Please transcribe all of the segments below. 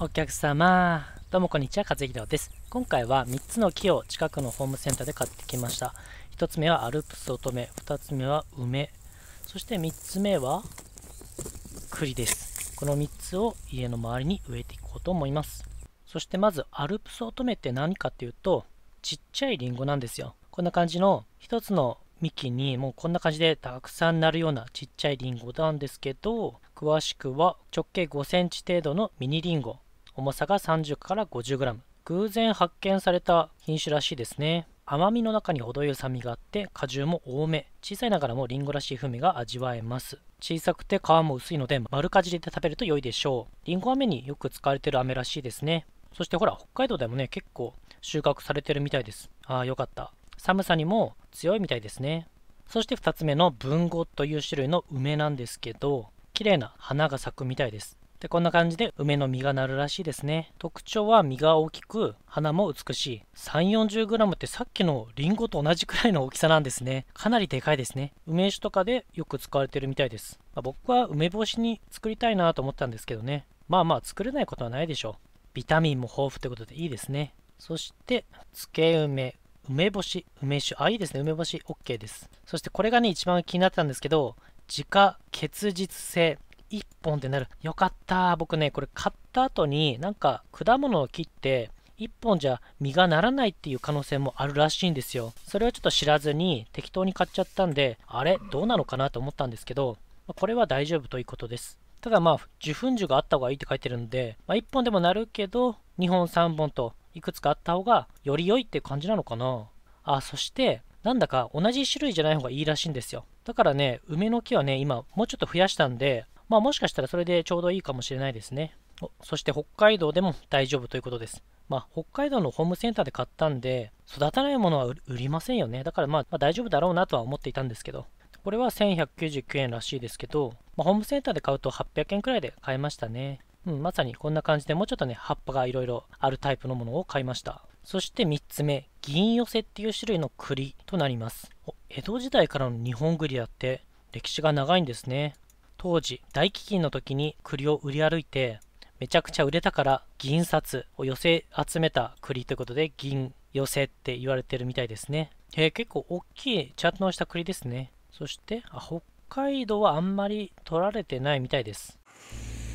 お客様どうもこんにちは勝井亮です今回は3つの木を近くのホームセンターで買ってきました1つ目はアルプス乙女2つ目は梅そして3つ目は栗ですこの3つを家の周りに植えていこうと思いますそしてまずアルプス乙女って何かっていうとちっちゃいリンゴなんですよこんな感じの1つの幹にもうこんな感じでたくさんなるようなちっちゃいリンゴなんですけど詳しくは直径5センチ程度のミニリンゴ重さが30から 50g 偶然発見された品種らしいですね甘みの中に程よい酸味があって果汁も多め小さいながらもリンゴらしい風味が味わえます小さくて皮も薄いので丸かじりで食べると良いでしょうりんご飴によく使われてる飴らしいですねそしてほら北海道でもね結構収穫されてるみたいですああよかった寒さにも強いみたいですねそして2つ目の文語という種類の梅なんですけど綺麗な花が咲くみたいですでこんな感じで梅の実がなるらしいですね特徴は実が大きく花も美しい 340g ってさっきのリンゴと同じくらいの大きさなんですねかなりでかいですね梅酒とかでよく使われてるみたいです、まあ、僕は梅干しに作りたいなと思ったんですけどねまあまあ作れないことはないでしょうビタミンも豊富ってことでいいですねそしてつけ梅梅干し梅酒あいいですね梅干し OK ですそしてこれがね一番気になったんですけど自家結実性1本ってなる。よかった。僕ね、これ買った後になんか果物を切って、1本じゃ実がならないっていう可能性もあるらしいんですよ。それをちょっと知らずに適当に買っちゃったんで、あれどうなのかなと思ったんですけど、これは大丈夫ということです。ただまあ、受粉樹があった方がいいって書いてるんで、まあ、1本でもなるけど、2本3本といくつかあった方がより良いって感じなのかな。あ、そして、なんだか同じ種類じゃない方がいいらしいんですよ。だからね、梅の木はね、今もうちょっと増やしたんで、まあ、もしかしたらそれでちょうどいいかもしれないですね。そして北海道でも大丈夫ということです。まあ、北海道のホームセンターで買ったんで、育たないものは売りませんよね。だからまあ、まあ、大丈夫だろうなとは思っていたんですけど、これは1199円らしいですけど、まあ、ホームセンターで買うと800円くらいで買えましたね。うん、まさにこんな感じでもうちょっとね、葉っぱがいろいろあるタイプのものを買いました。そして3つ目、銀寄せっていう種類の栗となります。江戸時代からの日本栗だって歴史が長いんですね。当時大飢饉の時に栗を売り歩いてめちゃくちゃ売れたから銀札を寄せ集めた栗ということで銀寄せって言われてるみたいですねへえ結構大きいちゃんとした栗ですねそしてあ北海道はあんまり取られてないみたいです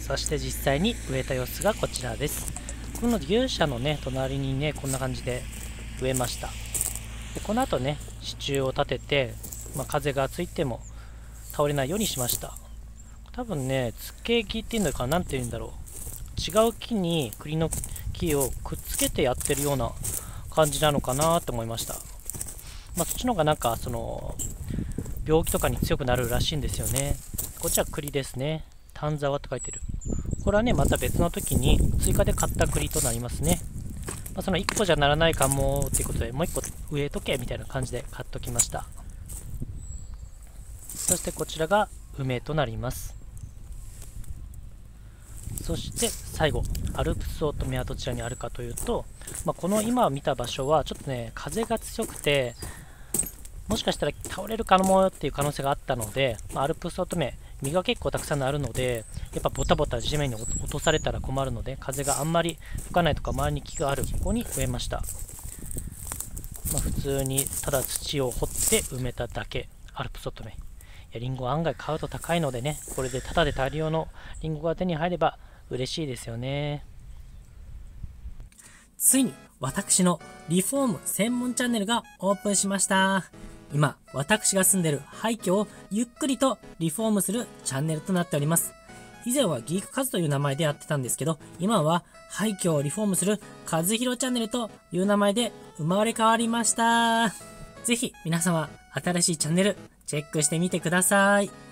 そして実際に植えた様子がこちらですこの牛舎のね隣にねこんな感じで植えましたでこの後ね支柱を立てて、まあ、風がついても倒れないようにしました多分ね、つけ木っていうんだから、何て言うんだろう。違う木に栗の木をくっつけてやってるような感じなのかなと思いました。まあ、そっちの方がなんか、その、病気とかに強くなるらしいんですよね。こっちは栗ですね。丹沢って書いてる。これはね、また別の時に追加で買った栗となりますね。まあ、その1個じゃならないかもっていうことで、もう1個植えとけみたいな感じで買っときました。そしてこちらが梅となります。そして最後、アルプスオートメはどちらにあるかというと、まあ、この今見た場所はちょっとね、風が強くて、もしかしたら倒れるかもっていう可能性があったので、まあ、アルプスオートメ、実が結構たくさんあるので、やっぱボタボタ地面に落とされたら困るので、風があんまり吹かないとか、周りに木がある、ここに植えました。まあ、普通にただ土を掘って埋めただけ、アルプスオートメ。いやリンゴ案外買うと高いのでね、これでタダで大量のリンゴが手に入れば、嬉しいですよね。ついに私のリフォーム専門チャンネルがオープンしました。今、私が住んでる廃墟をゆっくりとリフォームするチャンネルとなっております。以前はギークカズという名前でやってたんですけど、今は廃墟をリフォームするカズヒロチャンネルという名前で生まれ変わりました。ぜひ皆様、新しいチャンネルチェックしてみてください。